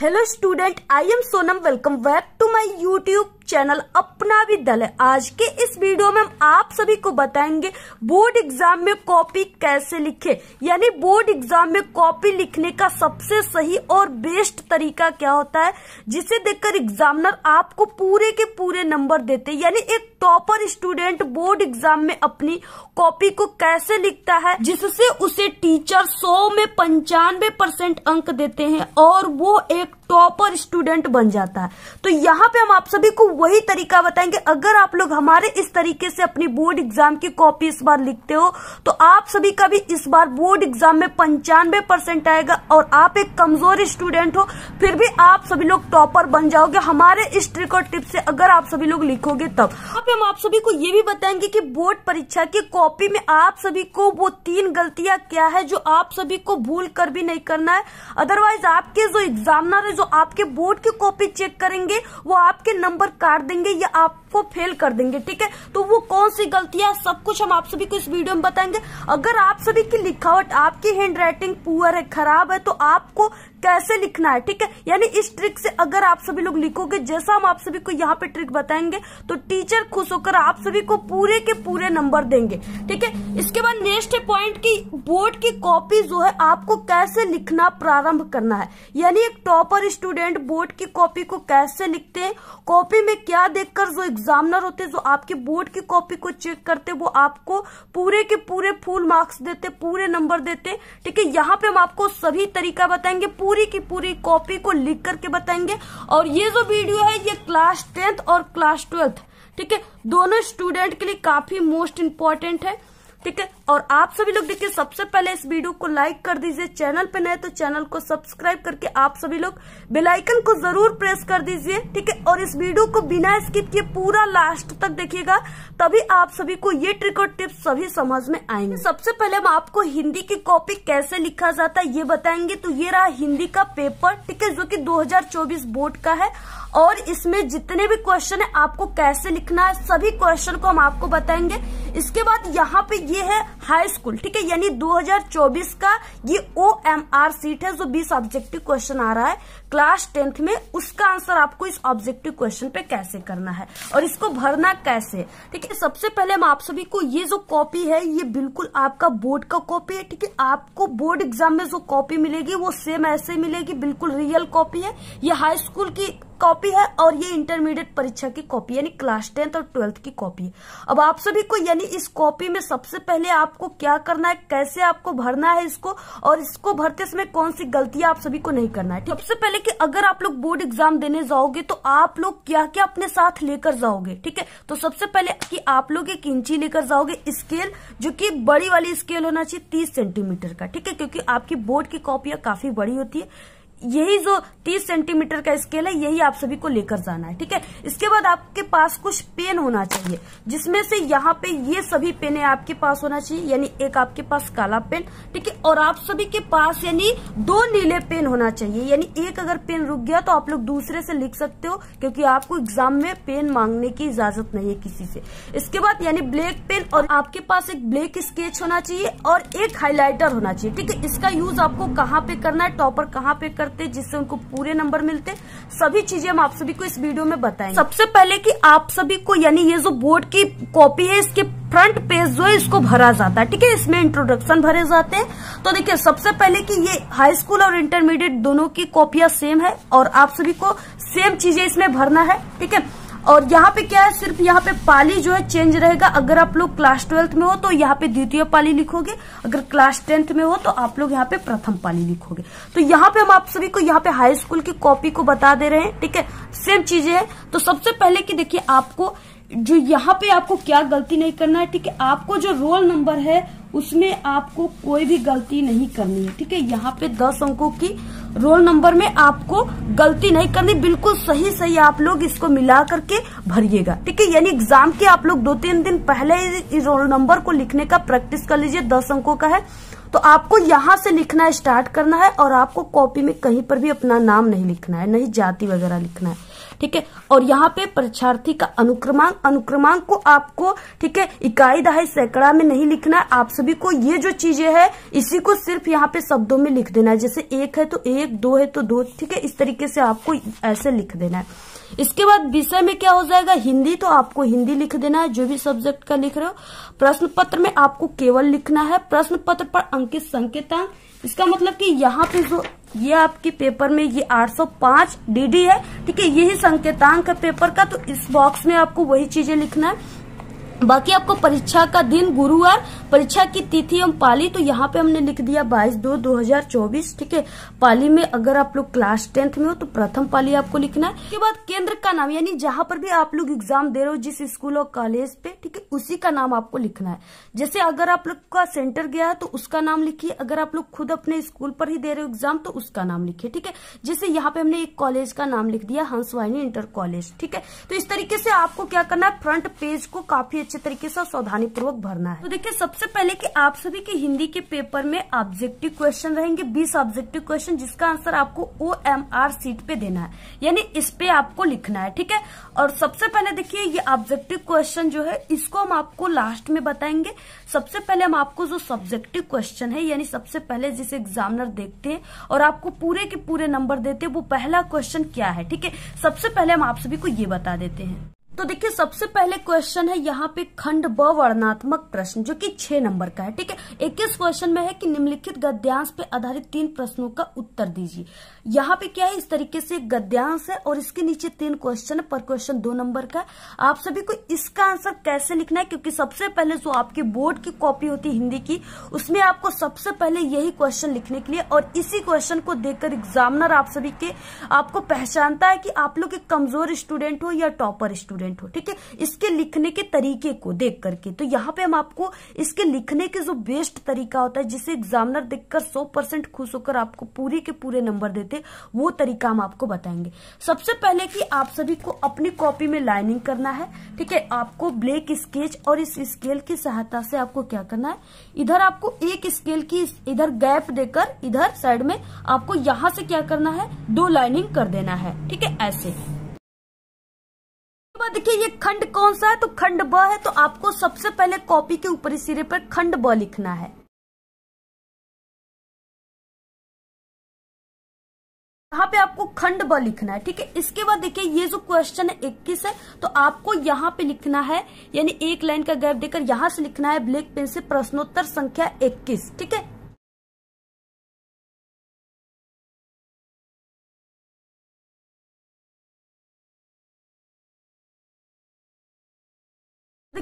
Hello student, I am Sonam. Welcome back to my YouTube channel अपना भी दल है आज के इस वीडियो में हम आप सभी को बताएंगे बोर्ड एग्जाम में कॉपी कैसे लिखे यानी बोर्ड एग्जाम में कॉपी लिखने का सबसे सही और बेस्ट तरीका क्या होता है जिसे देखकर एग्जामिनर आपको पूरे के पूरे नंबर देते यानी एक टॉपर स्टूडेंट बोर्ड एग्जाम में अपनी कॉपी को कैसे लिखता है जिससे उसे टीचर सौ में पंचानवे परसेंट अंक देते हैं और वो एक टॉपर स्टूडेंट बन जाता है तो यहाँ पे हम आप सभी को वही तरीका बताएंगे अगर आप लोग हमारे इस तरीके से अपनी बोर्ड एग्जाम की कॉपी इस बार लिखते हो तो आप सभी का भी इस बार बोर्ड एग्जाम में पंचानवे परसेंट आएगा और आप एक कमजोर स्टूडेंट हो फिर भी आप सभी लोग टॉपर बन जाओगे हमारे इस ट्रिक और टिप से अगर आप सभी लोग लिखोगे तब अब हम आप सभी को ये भी बताएंगे की बोर्ड परीक्षा की कॉपी में आप सभी को वो तीन गलतियां क्या है जो आप सभी को भूल कर भी नहीं करना है अदरवाइज आपके जो एग्जामिनर है जो आपके बोर्ड की कॉपी चेक करेंगे वो आपके नंबर काट देंगे या आपको फेल कर देंगे ठीक है तो वो कौन सी गलतियां सब कुछ हम आप सभी को इस वीडियो में बताएंगे अगर आप सभी की लिखावट आपकी हैंड राइटिंग पुअर है खराब है तो आपको कैसे लिखना है ठीक है यानी इस ट्रिक से अगर आप सभी लोग लिखोगे जैसा हम आप सभी को यहाँ पे ट्रिक बताएंगे तो टीचर खुश होकर आप सभी को पूरे के पूरे नंबर देंगे ठीक है इसके बाद नेक्स्ट पॉइंट की बोर्ड की कॉपी जो है आपको कैसे लिखना प्रारंभ करना है यानी एक टॉपर स्टूडेंट बोर्ड की कॉपी को कैसे लिखते हैं कॉपी में क्या देखकर जो एग्जामिनर होते हैं जो आपके बोर्ड की कॉपी को चेक करते वो आपको पूरे के पूरे फुल मार्क्स देते पूरे नंबर देते ठीक है यहाँ पे हम आपको सभी तरीका बताएंगे पूरी की पूरी कॉपी को लिख करके बताएंगे और ये जो वीडियो है ये क्लास टेंथ और क्लास ट्वेल्थ ठीक है दोनों स्टूडेंट के लिए काफी मोस्ट इंपॉर्टेंट है ठीक है और आप सभी लोग देखिए सबसे पहले इस वीडियो को लाइक कर दीजिए चैनल पे नए तो चैनल को सब्सक्राइब करके आप सभी लोग बेलाइकन को जरूर प्रेस कर दीजिए ठीक है और इस वीडियो को बिना स्किप किए पूरा लास्ट तक देखिएगा तभी आप सभी को ये ट्रिक और टिप्स सभी समझ में आएंगे सबसे पहले हम आपको हिंदी की कॉपी कैसे लिखा जाता है ये बताएंगे तो ये रहा हिंदी का पेपर ठीक है जो की दो बोर्ड का है और इसमें जितने भी क्वेश्चन है आपको कैसे लिखना है सभी क्वेश्चन को हम आपको बताएंगे इसके बाद यहाँ पे ये है हाई स्कूल ठीक है यानी 2024 का ये ओ एम आर सीट है जो बीस ऑब्जेक्टिव क्वेश्चन आ रहा है क्लास टेंथ में उसका आंसर आपको इस ऑब्जेक्टिव क्वेश्चन पे कैसे करना है और इसको भरना कैसे ठीक है सबसे पहले हम आप सभी को ये जो कॉपी है ये बिल्कुल आपका बोर्ड का कॉपी है ठीक है आपको बोर्ड एग्जाम में जो कॉपी मिलेगी वो सेम ऐसे मिलेगी बिल्कुल रियल कॉपी है ये हाई स्कूल की कॉपी है और ये इंटरमीडिएट परीक्षा की कॉपी यानी क्लास टेंथ और ट्वेल्थ की कॉपी है अब आप सभी को यानी इस कॉपी में सबसे पहले आपको क्या करना है कैसे आपको भरना है इसको और इसको भरते समय कौन सी गलतियां आप सभी को नहीं करना है सबसे पहले है कि अगर आप लोग बोर्ड एग्जाम देने जाओगे तो आप लोग क्या क्या अपने साथ लेकर जाओगे ठीक है तो सबसे पहले कि आप लोग एक इंची लेकर जाओगे स्केल जो कि बड़ी वाली स्केल होना चाहिए तीस सेंटीमीटर का ठीक है क्योंकि आपकी बोर्ड की कॉपियां काफी बड़ी होती है यही जो 30 सेंटीमीटर का स्केल है यही आप सभी को लेकर जाना है ठीक है इसके बाद आपके पास कुछ पेन होना चाहिए जिसमें से यहाँ पे ये सभी पेने आपके पास होना चाहिए यानी एक आपके पास काला पेन ठीक है और आप सभी के पास यानी दो नीले पेन होना चाहिए यानी एक अगर पेन रुक गया तो आप लोग दूसरे से लिख सकते हो क्योंकि आपको एग्जाम में पेन मांगने की इजाजत नहीं है किसी से इसके बाद यानी ब्लैक पेन और आपके पास एक ब्लैक स्केच होना चाहिए और एक हाईलाइटर होना चाहिए ठीक है इसका यूज आपको कहाँ पे करना है टॉपर कहाँ पे करना करते जिससे उनको पूरे नंबर मिलते सभी चीजें हम आप सभी को इस वीडियो में बताएं सबसे पहले कि आप सभी को यानी ये जो बोर्ड की कॉपी है इसके फ्रंट पेज जो है इसको भरा जाता है ठीक है इसमें इंट्रोडक्शन भरे जाते हैं तो देखिए सबसे पहले कि ये हाई स्कूल और इंटरमीडिएट दोनों की कॉपियां सेम है और आप सभी को सेम चीजें इसमें भरना है ठीक है और यहाँ पे क्या है सिर्फ यहाँ पे पाली जो है चेंज रहेगा अगर आप लोग क्लास ट्वेल्थ में हो तो यहाँ पे द्वितीय पाली लिखोगे अगर क्लास टेंथ में हो तो आप लोग यहाँ पे प्रथम पाली लिखोगे तो यहाँ पे हम आप सभी को यहाँ पे हाई स्कूल की कॉपी को बता दे रहे हैं ठीक है सेम चीजें है तो सबसे पहले की देखिये आपको जो यहाँ पे आपको क्या गलती नहीं करना है ठीक है आपको जो रोल नंबर है उसमें आपको कोई भी गलती नहीं करनी है ठीक है यहाँ पे दस अंकों की रोल नंबर में आपको गलती नहीं करनी बिल्कुल सही सही आप लोग इसको मिला करके भरिएगा ठीक है यानी एग्जाम के आप लोग दो तीन दिन पहले इस रोल नंबर को लिखने का प्रैक्टिस कर लीजिए दस अंकों का है तो आपको यहाँ से लिखना स्टार्ट करना है और आपको कॉपी में कहीं पर भी अपना नाम नहीं लिखना है नहीं जाति वगैरह लिखना है ठीक है और यहाँ पे परीक्षार्थी का अनुक्रमांक अनुक्रमांक को आपको ठीक है इकाई दहाई सैकड़ा में नहीं लिखना है आप सभी को ये जो चीजें है इसी को सिर्फ यहाँ पे शब्दों में लिख देना है जैसे एक है तो एक दो है तो दो ठीक है इस तरीके से आपको ऐसे लिख देना है इसके बाद विषय में क्या हो जाएगा हिंदी तो आपको हिंदी लिख देना है जो भी सब्जेक्ट का लिख रहे हो प्रश्न पत्र में आपको केवल लिखना है प्रश्न पत्र पर अंकित संकेतांक इसका मतलब कि यहाँ पे जो ये आपके पेपर में ये 805 डीडी है ठीक है यही संकेतांक है पेपर का तो इस बॉक्स में आपको वही चीजें लिखना है बाकी आपको परीक्षा का दिन गुरुवार परीक्षा की तिथि हम पाली तो यहाँ पे हमने लिख दिया 22 दो 2024 ठीक है पाली में अगर आप लोग क्लास टेंथ में हो तो प्रथम पाली आपको लिखना है उसके बाद केंद्र का नाम यानी जहाँ पर भी आप लोग एग्जाम दे रहे हो जिस स्कूल और कॉलेज पे ठीक है उसी का नाम आपको लिखना है जैसे अगर आप लोग का सेंटर गया है तो उसका नाम लिखिए अगर आप लोग खुद अपने स्कूल पर ही दे रहे हो एग्जाम तो उसका नाम लिखिए ठीक है जैसे यहाँ पे हमने एक कॉलेज का नाम लिख दिया हंसवाहिनी इंटर कॉलेज ठीक है तो इस तरीके से आपको क्या करना है फ्रंट पेज को काफी अच्छे तरीके से सावधानी पूर्वक भरना है तो देखिए सबसे पहले कि आप सभी के हिंदी के पेपर में ऑब्जेक्टिव क्वेश्चन रहेंगे बीस ऑब्जेक्टिव क्वेश्चन जिसका आंसर आपको ओ एम आर सीट पे देना है यानी इस पे आपको लिखना है ठीक है और सबसे पहले देखिए ये ऑब्जेक्टिव क्वेश्चन जो है इसको हम आपको लास्ट में बताएंगे सबसे पहले हम आपको जो सब्जेक्टिव क्वेश्चन है यानी सबसे पहले जिसे एग्जामिनर देखते हैं और आपको पूरे के पूरे नंबर देते हैं वो पहला क्वेश्चन क्या है ठीक है सबसे पहले हम आप सभी को ये बता देते हैं तो देखिए सबसे पहले क्वेश्चन है यहाँ पे खंड ब वर्णात्मक प्रश्न जो कि छह नंबर का है ठीक है इक्कीस क्वेश्चन में है कि निम्नलिखित गद्यांश पे आधारित तीन प्रश्नों का उत्तर दीजिए यहाँ पे क्या है इस तरीके से गद्यांश है और इसके नीचे तीन क्वेश्चन पर क्वेश्चन दो नंबर का आप सभी को इसका आंसर कैसे लिखना है क्योंकि सबसे पहले जो आपकी बोर्ड की कॉपी होती है हिंदी की उसमें आपको सबसे पहले यही क्वेश्चन लिखने के लिए और इसी क्वेश्चन को देखकर एग्जामिनर आप सभी के आपको पहचानता है कि आप लोग एक कमजोर स्टूडेंट हो या टॉपर स्टूडेंट इन्वॉल्वमेंट हो ठीक है इसके लिखने के तरीके को देख करके तो यहाँ पे हम आपको इसके लिखने के जो बेस्ट तरीका होता है जिसे एग्जामिनर देखकर सौ परसेंट खुश होकर आपको पूरी के पूरे नंबर देते वो तरीका हम आपको बताएंगे सबसे पहले कि आप सभी को अपनी कॉपी में लाइनिंग करना है ठीक है आपको ब्लैक स्केच और इस स्केल की सहायता से आपको क्या करना है इधर आपको एक स्केल की इधर गैप देकर इधर साइड में आपको यहां से क्या करना है दो लाइनिंग कर देना है ठीक है ऐसे बाद हाँ, देखिए ये खंड कौन सा है तो खंड ब है तो आपको सबसे पहले कॉपी के ऊपरी सिरे पर खंड ब लिखना है यहाँ पे आपको खंड ब लिखना है ठीक है इसके बाद देखिए ये जो क्वेश्चन है इक्कीस है तो आपको यहाँ पे लिखना है यानी एक लाइन का गैप देकर यहां से लिखना है ब्लैक पेन से प्रश्नोत्तर संख्या इक्कीस ठीक है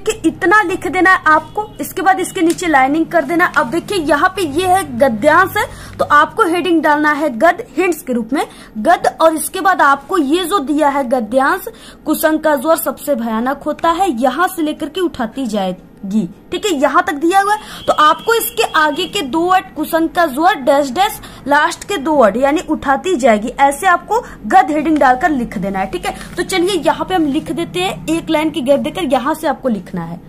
देखिए इतना लिख देना है आपको इसके बाद इसके नीचे लाइनिंग कर देना अब देखिए यहाँ पे ये है गद्यांश है तो आपको हेडिंग डालना है गद हिंट्स के रूप में गद और इसके बाद आपको ये जो दिया है गद्यांश कुसंग का जोर सबसे भयानक होता है यहाँ से लेकर के उठाती जाए गी ठीक है यहां तक दिया हुआ है तो आपको इसके आगे के दो वर्ड कुसंग का जोर डैश डैश लास्ट के दो वर्ड यानी उठाती जाएगी ऐसे आपको गद हेडिंग डालकर लिख देना है ठीक है तो चलिए यहाँ पे हम लिख देते हैं एक लाइन की गैप देकर यहां से आपको लिखना है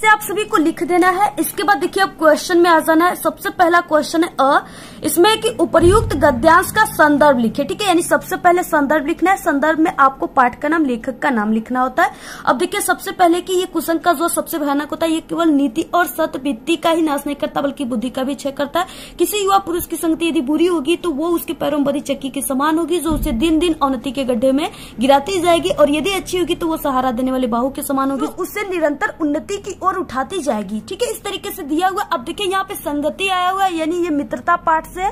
से आप सभी को लिख देना है इसके बाद देखिए अब क्वेश्चन में आ जाना है सबसे पहला क्वेश्चन है अ इसमें कि उपयुक्त गद्यांश का संदर्भ लिखे ठीक है यानी सबसे पहले संदर्भ लिखना है संदर्भ में आपको पाठ का नाम लेखक का नाम लिखना होता है अब देखिए सबसे पहले कि ये कुशन का जो सबसे भयानक होता है ये केवल नीति और सतवृत्ति का ही नाश नहीं करता बल्कि बुद्धि का भी छय करता है किसी युवा पुरुष की संगति यदि बुरी होगी तो वो उसके पैरों बड़ी चक्की के समान होगी जो उसे दिन दिन औन्नति के गड्ढे में गिराती जाएगी और यदि अच्छी होगी तो वो सहारा देने वाले बाहू के समान होगी तो उससे निरंतर उन्नति की ओर और उठाती जाएगी ठीक है इस तरीके से दिया हुआ अब देखिए यहाँ पे संगति आया हुआ है यानी ये मित्रता पाठ से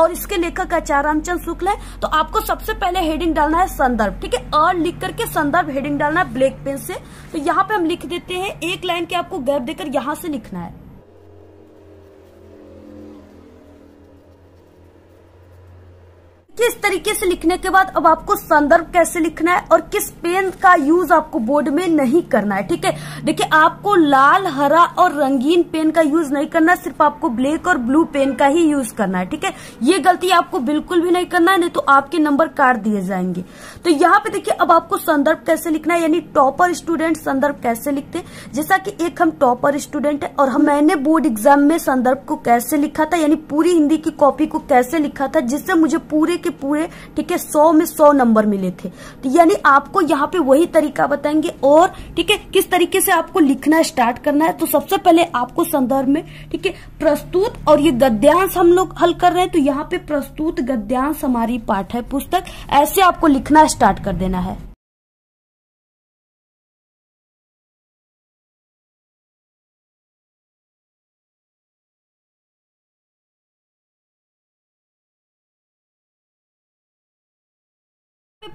और इसके लेखक आचार रामचंद शुक्ल है तो आपको सबसे पहले हेडिंग डालना है संदर्भ ठीक है और लिख करके संदर्भ हेडिंग डालना है ब्लैक पेन से तो यहाँ पे हम लिख देते हैं एक लाइन के आपको गैप देकर यहाँ से लिखना है किस तरीके से लिखने के बाद अब आपको संदर्भ कैसे लिखना है और किस पेन का यूज आपको बोर्ड में नहीं करना है ठीक है देखिए आपको लाल हरा और रंगीन पेन का यूज नहीं करना सिर्फ आपको ब्लैक और ब्लू पेन का ही यूज करना है ठीक है ये गलती आपको बिल्कुल भी नहीं करना है नहीं तो आपके नंबर काट दिए जाएंगे तो यहाँ पे देखिये अब आपको संदर्भ कैसे लिखना है यानी टॉपर स्टूडेंट संदर्भ कैसे लिखते जैसा की एक हम टॉपर स्टूडेंट है और हम मैंने बोर्ड एग्जाम में संदर्भ को कैसे लिखा था यानी पूरी हिंदी की कॉपी को कैसे लिखा था जिससे मुझे पूरे के पूरे ठीक है सौ में सौ नंबर मिले थे तो यानी आपको यहाँ पे वही तरीका बताएंगे और ठीक है किस तरीके से आपको लिखना स्टार्ट करना है तो सबसे पहले आपको संदर्भ में ठीक है प्रस्तुत और ये गद्यांश हम लोग हल कर रहे हैं तो यहाँ पे प्रस्तुत गद्यांश हमारी पाठ है पुस्तक ऐसे आपको लिखना स्टार्ट कर देना है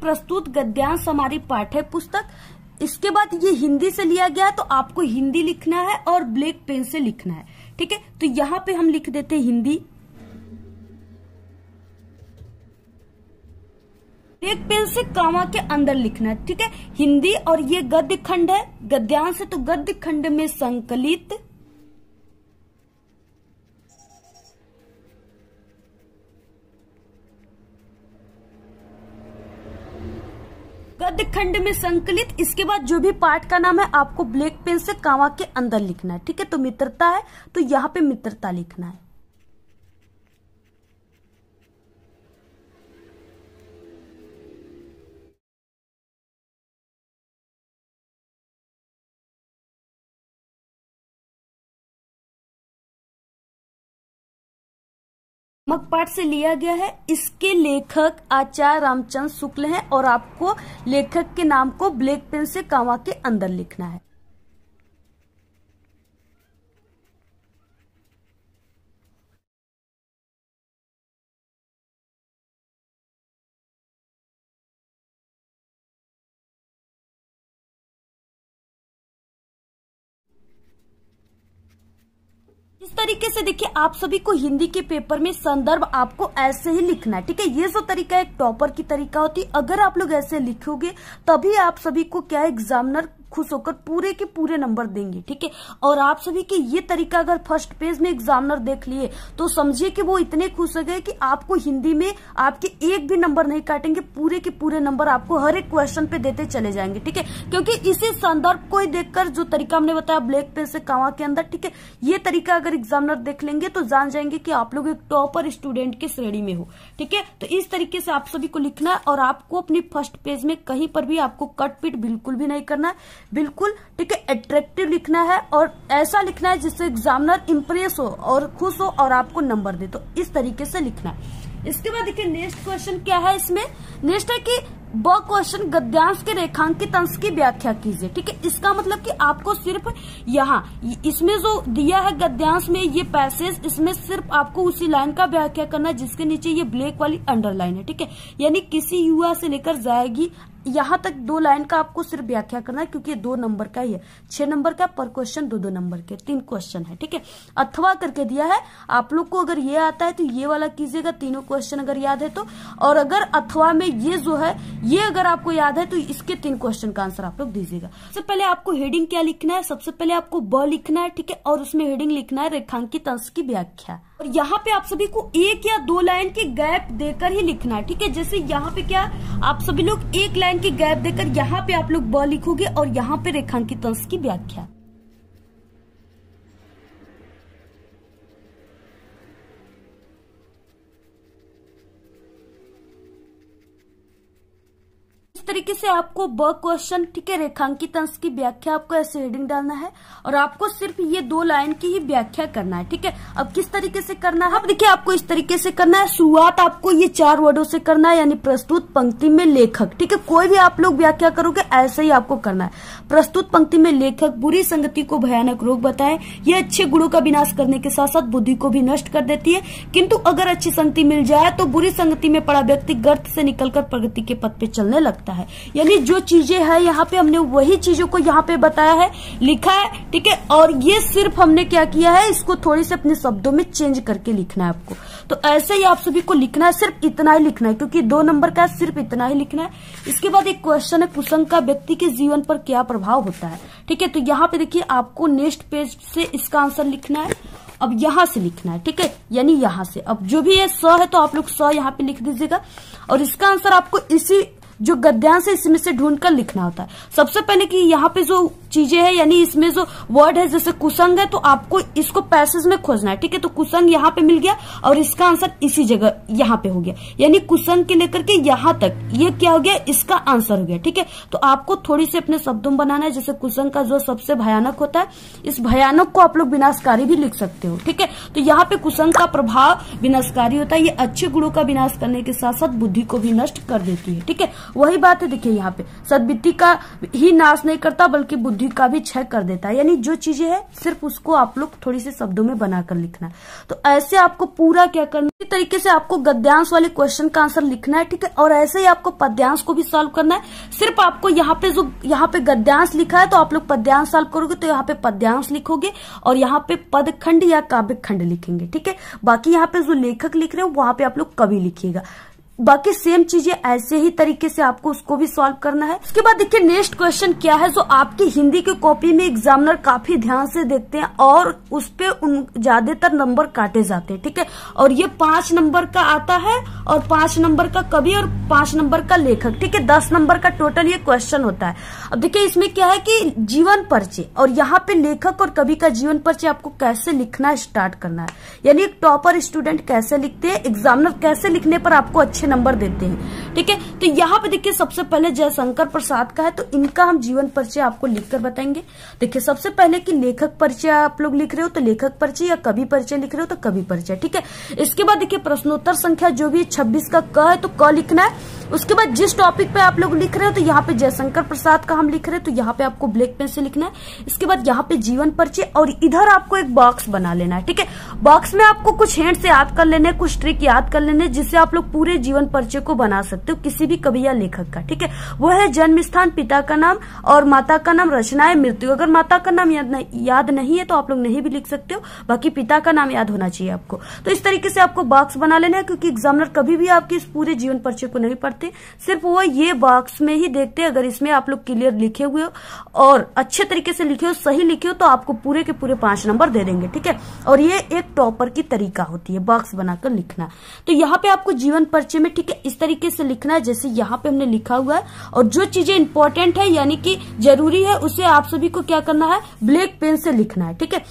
प्रस्तुत गद्यांश हमारी पाठ्य पुस्तक इसके बाद ये हिंदी से लिया गया तो आपको हिंदी लिखना है और ब्लैक पेन से लिखना है ठीक है तो यहाँ पे हम लिख देते हिंदी ब्लैक पेन से कामा के अंदर लिखना है ठीक है हिंदी और ये गद्य खंड है गद्यांश है तो गद्य खंड में संकलित मध्य खंड में संकलित इसके बाद जो भी पार्ट का नाम है आपको ब्लैक पेन से कावा के अंदर लिखना है ठीक है तो मित्रता है तो यहाँ पे मित्रता लिखना है मक पाठ से लिया गया है इसके लेखक आचार्य रामचंद्र शुक्ल हैं और आपको लेखक के नाम को ब्लैक पेन से कावा के अंदर लिखना है इस तरीके से देखिए आप सभी को हिंदी के पेपर में संदर्भ आपको ऐसे ही लिखना है ठीक है ये जो तरीका एक टॉपर की तरीका होती है अगर आप लोग ऐसे लिखोगे तभी आप सभी को क्या एग्जामिनर खुश होकर पूरे के पूरे नंबर देंगे ठीक है और आप सभी के ये तरीका अगर फर्स्ट पेज में एग्जामिनर देख लिए तो समझिए कि वो इतने खुश हो गए कि आपको हिंदी में आपके एक भी नंबर नहीं काटेंगे पूरे के पूरे नंबर आपको हर एक क्वेश्चन पे देते चले जाएंगे ठीक है क्योंकि इसी संदर्भ को ही देखकर जो तरीका हमने बताया ब्लैक पेन से कावा के अंदर ठीक है ये तरीका अगर एग्जामिनर देख लेंगे तो जान जाएंगे कि आप लोग एक टॉपर स्टूडेंट की श्रेणी में हो ठीक है तो इस तरीके से आप सभी को लिखना है और आपको अपनी फर्स्ट पेज में कहीं पर भी आपको कटपीट बिल्कुल भी नहीं करना है बिल्कुल ठीक है अट्रेक्टिव लिखना है और ऐसा लिखना है जिससे एग्जामिनर इम्प्रेस हो और खुश हो और आपको नंबर दे तो इस तरीके से लिखना है इसके बाद देखिए नेक्स्ट क्वेश्चन क्या है इसमें नेक्स्ट है कि ब क्वेश्चन गद्यांश के रेखांकित अंश की व्याख्या कीजिए ठीक है इसका मतलब कि आपको सिर्फ यहाँ इसमें जो दिया है गद्यांश में ये पैसेज इसमें सिर्फ आपको उसी लाइन का व्याख्या करना है जिसके नीचे ये ब्लैक वाली अंडरलाइन है ठीक है यानी किसी युवा से लेकर जाएगी यहाँ तक दो लाइन का आपको सिर्फ व्याख्या करना है क्योंकि दो नंबर का ही है छह नंबर का पर क्वेश्चन दो दो नंबर के तीन क्वेश्चन है ठीक है अथवा करके दिया है आप लोग को अगर ये आता है तो ये वाला कीजिएगा तीनों क्वेश्चन अगर याद है तो और अगर अथवा में ये जो है ये अगर आपको याद है तो इसके तीन क्वेश्चन का आंसर आप लोग दीजिएगा सबसे पहले आपको हेडिंग क्या लिखना है सबसे पहले आपको ब लिखना है ठीक है और उसमें हेडिंग लिखना है रेखांकित अंश की व्याख्या और यहाँ पे आप सभी को एक या दो लाइन की गैप देकर ही लिखना है ठीक है जैसे यहाँ पे क्या आप सभी लोग एक लाइन की गैप देकर यहाँ पे आप लोग ब लिखोगे और यहाँ पे रेखांकित अंश की व्याख्या तरीके से आपको ब क्वेश्चन ठीक है रेखांकित अंश की व्याख्या आपको ऐसे हेडिंग डालना है और आपको सिर्फ ये दो लाइन की ही व्याख्या करना है ठीक है अब किस तरीके से करना है अब देखिए आपको इस तरीके से करना है शुरुआत आपको ये चार वर्डो से करना है यानी प्रस्तुत पंक्ति में लेखक ठीक है कोई भी आप लोग व्याख्या करोगे ऐसे ही आपको करना है प्रस्तुत पंक्ति में लेखक बुरी संगति को भयानक रोग बताए ये अच्छे गुणों का विनाश करने के साथ साथ बुद्धि को भी नष्ट कर देती है किंतु अगर अच्छी संगति मिल जाए तो बुरी संगति में पड़ा व्यक्ति गर्त से निकलकर प्रगति के पथ पे चलने लगता है है यानी जो चीजें है यहाँ पे हमने वही चीजों को यहाँ पे बताया है लिखा है ठीक है और ये सिर्फ हमने क्या किया है इसको थोड़े से अपने शब्दों में चेंज करके लिखना है आपको तो ऐसे ही आप सभी को लिखना है सिर्फ इतना ही लिखना है क्योंकि दो नंबर का सिर्फ इतना ही लिखना है इसके बाद एक क्वेश्चन है कुसंग का व्यक्ति के जीवन पर क्या प्रभाव होता है ठीक है तो यहाँ पे देखिए आपको नेक्स्ट पेज से इसका आंसर लिखना है अब यहाँ से लिखना है ठीक है यानी यहाँ से अब जो भी ये स है तो आप लोग स यहाँ पे लिख दीजिएगा और इसका आंसर आपको इसी जो गद्यांश है इसमें से ढूंढ कर लिखना होता है सबसे पहले कि यहाँ पे जो चीजें है यानी इसमें जो वर्ड है जैसे कुसंग है तो आपको इसको पैसेज में खोजना है ठीक है तो कुसंग यहाँ पे मिल गया और इसका आंसर इसी जगह यहाँ पे हो गया यानी कुसंग के लेकर के यहाँ तक ये क्या हो गया इसका आंसर हो गया ठीक है तो आपको थोड़ी सी अपने शब्दों में बनाना है जैसे कुसंग का जो सबसे भयानक होता है इस भयानक को आप लोग विनाशकारी भी लिख सकते हो ठीक है तो यहाँ पे कुसंग का प्रभाव विनाशकारी होता है ये अच्छे गुणों का विनाश करने के साथ साथ बुद्धि को भी नष्ट कर देती है ठीक है वही बात है देखिये यहाँ पे सदबुद्धि का ही नाश नहीं करता बल्कि बुद्धि अवधि का भी क्षय कर देता है यानी जो चीजें है सिर्फ उसको आप लोग थोड़ी सी शब्दों में बनाकर लिखना तो ऐसे आपको पूरा क्या करना इसी तरीके से आपको गद्यांश वाले क्वेश्चन का आंसर लिखना है ठीक है और ऐसे ही आपको पद्यांश को भी सोल्व करना है सिर्फ आपको यहाँ पे जो यहाँ पे गद्यांश लिखा है तो आप लोग पद्यांश सॉल्व करोगे तो यहाँ पे पद्यांश लिखोगे और यहाँ पे पदखंड या काव्य खंड लिखेंगे ठीक है बाकी यहाँ पे जो लेखक लिख रहे हो वहां पे आप लोग कवि लिखिएगा बाकी सेम चीजें ऐसे ही तरीके से आपको उसको भी सॉल्व करना है उसके बाद देखिए नेक्स्ट क्वेश्चन क्या है जो आपकी हिंदी के कॉपी में एग्जामिनर काफी ध्यान से देखते हैं और उस पर ज्यादातर नंबर काटे जाते हैं ठीक है और ये पांच नंबर का आता है और पांच नंबर का कवि और पांच नंबर का लेखक ठीक है दस नंबर का टोटल ये क्वेश्चन होता है अब देखिये इसमें क्या है कि जीवन पर्चे और यहाँ पे लेखक और कवि का जीवन पर्चे आपको कैसे लिखना स्टार्ट करना है यानी एक टॉपर स्टूडेंट कैसे लिखते हैं एग्जामिनर कैसे लिखने पर आपको अच्छे अच्छे नंबर देते हैं ठीक है तो यहाँ पे देखिए सबसे पहले जयशंकर प्रसाद का है तो इनका हम जीवन परिचय आपको लिखकर बताएंगे देखिए सबसे पहले कि लेखक परिचय आप लोग लिख रहे हो तो लेखक परिचय या कवि परिचय लिख रहे हो तो कवि परिचय ठीक है इसके बाद देखिये प्रश्नोत्तर संख्या जो भी छब्बीस का क है तो क लिखना है उसके बाद जिस टॉपिक पे आप लोग लिख रहे हो तो यहाँ पे जयशंकर प्रसाद का हम लिख रहे हैं तो यहाँ पे आपको ब्लैक पेन से लिखना है इसके बाद यहाँ पे जीवन परिचय और इधर आपको एक बॉक्स बना लेना है ठीक है बॉक्स में आपको कुछ हैंड से याद कर लेने कुछ ट्रिक याद कर लेने जिससे आप लोग पूरे जीवन जीवन परिचय को बना सकते हो किसी भी कवि या लेखक का ठीक है वो है जन्म स्थान पिता का नाम और माता का नाम रचना है मृत्यु अगर माता का नाम याद नहीं याद नहीं है तो आप लोग नहीं भी लिख सकते हो बाकी पिता का नाम याद होना चाहिए आपको तो इस तरीके से आपको बॉक्स बना लेना है क्योंकि एग्जामिनर कभी भी आपके इस पूरे जीवन परिचय को नहीं पढ़ते सिर्फ वो ये बॉक्स में ही देखते अगर इसमें आप लोग क्लियर लिखे हुए हो और अच्छे तरीके से लिखे हो सही लिखे हो तो आपको पूरे के पूरे पांच नंबर दे देंगे ठीक है और ये एक टॉपर की तरीका होती है बॉक्स बनाकर लिखना तो यहाँ पे आपको जीवन परिचय में हमें ठीक है इस तरीके से लिखना है जैसे यहाँ पे हमने लिखा हुआ है और जो चीजें इंपॉर्टेंट है यानी कि जरूरी है उसे आप सभी को क्या करना है ब्लैक पेन से लिखना है ठीक है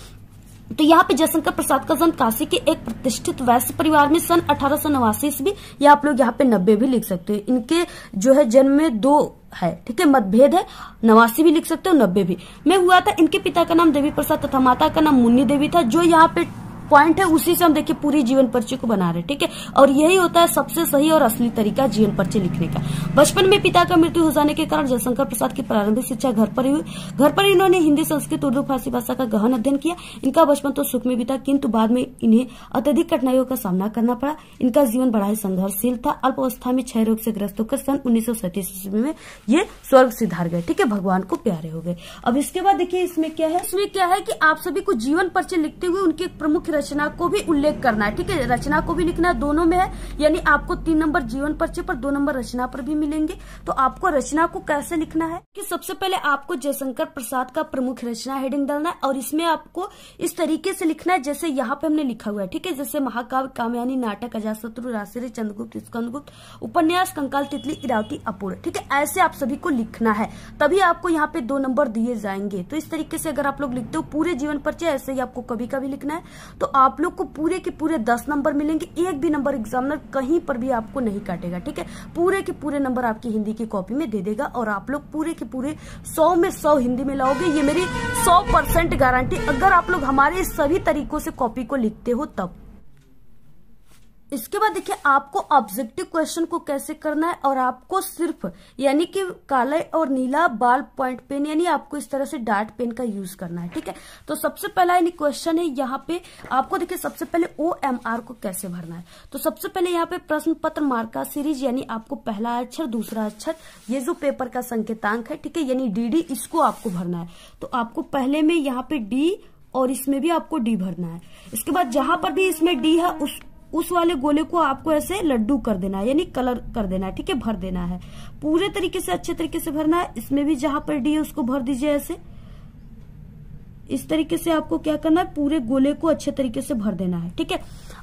तो यहाँ पे जयशंकर प्रसाद का जन्म काशी के एक प्रतिष्ठित वैश्य परिवार में सन अठारह सौ नवासी ईस्वी या आप लोग यहाँ पे नब्बे भी लिख सकते हो इनके जो है जन्म में दो है ठीक है मतभेद है नवासी भी लिख सकते हो नब्बे भी मैं हुआ था इनके पिता का नाम देवी प्रसाद तथा माता का नाम मुन्नी देवी था जो यहाँ पे पॉइंट है उसी से हम देखिए पूरी जीवन पर्ची को बना रहे ठीक है और यही होता है सबसे सही और असली तरीका जीवन पर्ची लिखने का बचपन में पिता का मृत्यु हो जाने के कारण जयशंकर प्रसाद की प्रारंभिक शिक्षा घर पर ही हुई घर पर इन्होंने हिंदी संस्कृत उर्दू फारसी भाषा का गहन अध्ययन किया इनका बचपन तो सुख में बीता किन्तु बाद में इन्हें अत्यधिक कठिनाइयों का सामना करना पड़ा इनका जीवन बड़ा ही संघर्षशील था अल्प अवस्था में क्षय रोग से ग्रस्त होकर सन उन्नीस ईस्वी में ये स्वर्ग सिद्धार गए ठीक है भगवान को प्यारे हो गए अब इसके बाद देखिए इसमें क्या है इसमें क्या है की आप सभी को जीवन पर्चे लिखते हुए उनके प्रमुख रचना को भी उल्लेख करना है ठीक है रचना को भी लिखना है दोनों में है यानी आपको तीन नंबर जीवन पर्चे पर दो नंबर रचना पर भी मिलेंगे तो आपको रचना को कैसे लिखना है कि सबसे पहले आपको जयशंकर प्रसाद का प्रमुख रचना हेडिंग डालना है और इसमें आपको इस तरीके से लिखना है जैसे यहाँ पे हमने लिखा हुआ है ठीक है जैसे महाकाव्य कामयानी नाटक अजाशत्रु राशि चंद्रगुप्त स्कंदगुप्त उपन्यास कंकाल तितली इरावती अपूर्ण ठीक है ऐसे आप सभी को लिखना है तभी आपको यहाँ पे दो नंबर दिए जाएंगे तो इस तरीके से अगर आप लोग लिखते हो पूरे जीवन पर्चे ऐसे ही आपको कभी कभी लिखना है तो तो आप लोग को पूरे के पूरे दस नंबर मिलेंगे एक भी नंबर एग्जामिनर कहीं पर भी आपको नहीं काटेगा ठीक है पूरे के पूरे नंबर आपकी हिंदी की कॉपी में दे देगा और आप लोग पूरे के पूरे सौ में सौ हिंदी में लाओगे ये मेरी सौ परसेंट गारंटी अगर आप लोग हमारे सभी तरीकों से कॉपी को लिखते हो तब इसके बाद देखिए आपको ऑब्जेक्टिव क्वेश्चन को कैसे करना है और आपको सिर्फ यानी कि काला और नीला बाल पॉइंट पेन यानी आपको इस तरह से डार्ट पेन का यूज करना है ठीक है तो सबसे पहला यानी क्वेश्चन है यहाँ पे आपको देखिए सबसे पहले ओ एम आर को कैसे भरना है तो सबसे पहले यहाँ पे प्रश्न पत्र मार्का सीरीज यानी आपको पहला अक्षर दूसरा अक्षर ये जो पेपर का संकेतांक है ठीक है यानी डी डी इसको आपको भरना है तो आपको पहले में यहाँ पे डी और इसमें भी आपको डी भरना है इसके बाद जहां पर भी इसमें डी है उस उस वाले गोले को आपको ऐसे लड्डू कर देना है यानी कलर कर देना है ठीक है भर देना है पूरे तरीके से अच्छे तरीके से भरना है इसमें भी जहां पर डी है उसको भर दीजिए ऐसे इस तरीके से आपको क्या करना है पूरे गोले को अच्छे तरीके से भर देना है ठीक है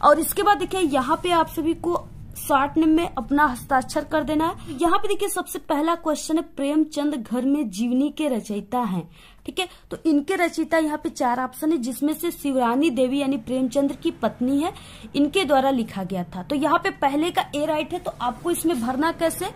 और इसके बाद देखिए यहाँ पे आप सभी को शॉर्ट नेम में अपना हस्ताक्षर कर देना है यहाँ पे देखिए सबसे पहला क्वेश्चन है प्रेमचंद घर में जीवनी के रचयिता हैं ठीक है तो इनके रचयिता यहाँ पे चार ऑप्शन है जिसमें से शिवरानी देवी यानी प्रेमचंद की पत्नी है इनके द्वारा लिखा गया था तो यहाँ पे पहले का ए राइट है तो आपको इसमें भरना कैसे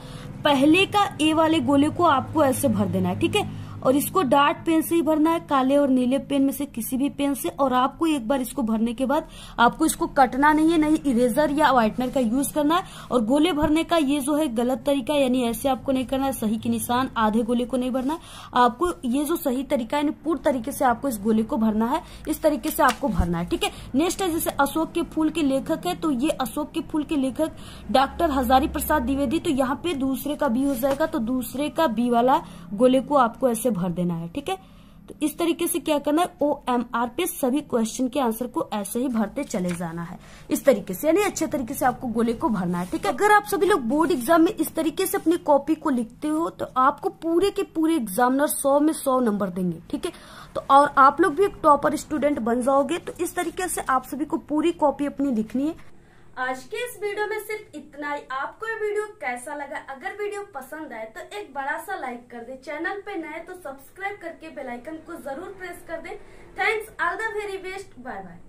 पहले का ए वाले गोले को आपको ऐसे भर देना है ठीक है और इसको डार्ट पेन से ही भरना है काले और नीले पेन में से किसी भी पेन से और आपको एक बार इसको भरने के बाद आपको इसको कटना नहीं है नहीं इरेजर या व्हाइटनर का यूज करना है और गोले भरने का ये जो है गलत तरीका यानी ऐसे आपको नहीं करना है सही के निशान आधे गोले को नहीं भरना आपको ये जो सही तरीका है पूर्ण तरीके से आपको इस गोले को भरना है इस तरीके से आपको भरना है ठीक है नेक्स्ट है जैसे अशोक के फूल के लेखक है तो ये अशोक के फूल के लेखक डॉक्टर हजारी प्रसाद द्विवेदी तो यहाँ पे दूसरे का बी हो जाएगा तो दूसरे का बी वाला गोले को आपको ऐसे भर देना है ठीक है तो इस तरीके से क्या करना है ओ एम आर पे सभी क्वेश्चन के आंसर को ऐसे ही भरते चले जाना है इस तरीके से यानी अच्छे तरीके से आपको गोले को भरना है ठीक है अगर आप सभी लोग बोर्ड एग्जाम में इस तरीके से अपनी कॉपी को लिखते हो तो आपको पूरे के पूरे एग्जामिनर सौ में सौ नंबर देंगे ठीक है तो और आप लोग भी एक टॉपर स्टूडेंट बन जाओगे तो इस तरीके से आप सभी को पूरी कॉपी अपनी लिखनी है आज के इस वीडियो में सिर्फ इतना ही आपको ये वीडियो कैसा लगा अगर वीडियो पसंद आए तो एक बड़ा सा लाइक कर दे चैनल पे नए तो सब्सक्राइब करके बेल आइकन को जरूर प्रेस कर दे thanks all the very best bye bye